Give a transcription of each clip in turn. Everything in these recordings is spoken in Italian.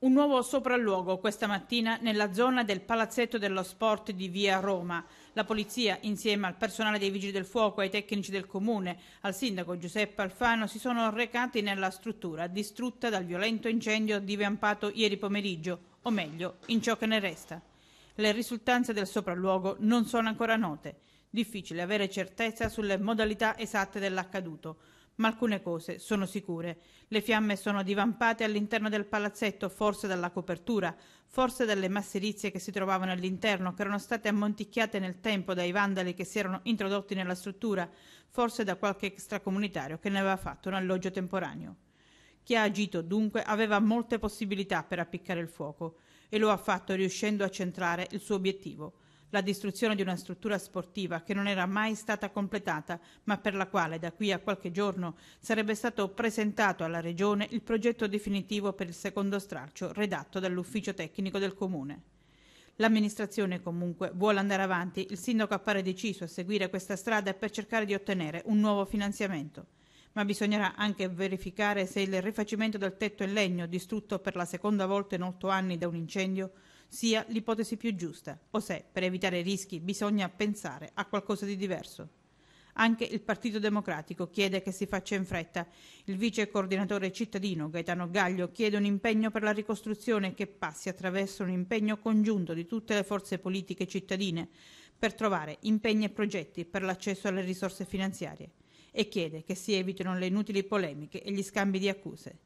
Un nuovo sopralluogo questa mattina nella zona del Palazzetto dello Sport di Via Roma. La polizia, insieme al personale dei Vigili del Fuoco, ai tecnici del comune, al sindaco Giuseppe Alfano, si sono recati nella struttura distrutta dal violento incendio divampato ieri pomeriggio, o meglio, in ciò che ne resta. Le risultanze del sopralluogo non sono ancora note. Difficile avere certezza sulle modalità esatte dell'accaduto ma alcune cose sono sicure. Le fiamme sono divampate all'interno del palazzetto, forse dalla copertura, forse dalle masserizie che si trovavano all'interno, che erano state ammonticchiate nel tempo dai vandali che si erano introdotti nella struttura, forse da qualche extracomunitario che ne aveva fatto un alloggio temporaneo. Chi ha agito dunque aveva molte possibilità per appiccare il fuoco e lo ha fatto riuscendo a centrare il suo obiettivo la distruzione di una struttura sportiva che non era mai stata completata, ma per la quale da qui a qualche giorno sarebbe stato presentato alla Regione il progetto definitivo per il secondo stralcio redatto dall'ufficio tecnico del Comune. L'amministrazione comunque vuole andare avanti, il sindaco appare deciso a seguire questa strada per cercare di ottenere un nuovo finanziamento. Ma bisognerà anche verificare se il rifacimento del tetto in legno distrutto per la seconda volta in otto anni da un incendio sia l'ipotesi più giusta, o se, per evitare rischi, bisogna pensare a qualcosa di diverso. Anche il Partito Democratico chiede che si faccia in fretta. Il vice coordinatore cittadino Gaetano Gaglio chiede un impegno per la ricostruzione che passi attraverso un impegno congiunto di tutte le forze politiche cittadine per trovare impegni e progetti per l'accesso alle risorse finanziarie e chiede che si evitino le inutili polemiche e gli scambi di accuse.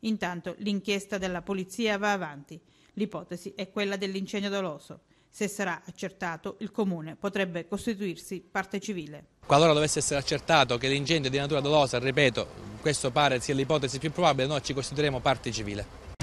Intanto l'inchiesta della polizia va avanti. L'ipotesi è quella dell'incendio doloso. Se sarà accertato, il Comune potrebbe costituirsi parte civile. Qualora dovesse essere accertato che l'incendio è di natura dolosa, ripeto, questo pare sia l'ipotesi più probabile, noi ci costituiremo parte civile.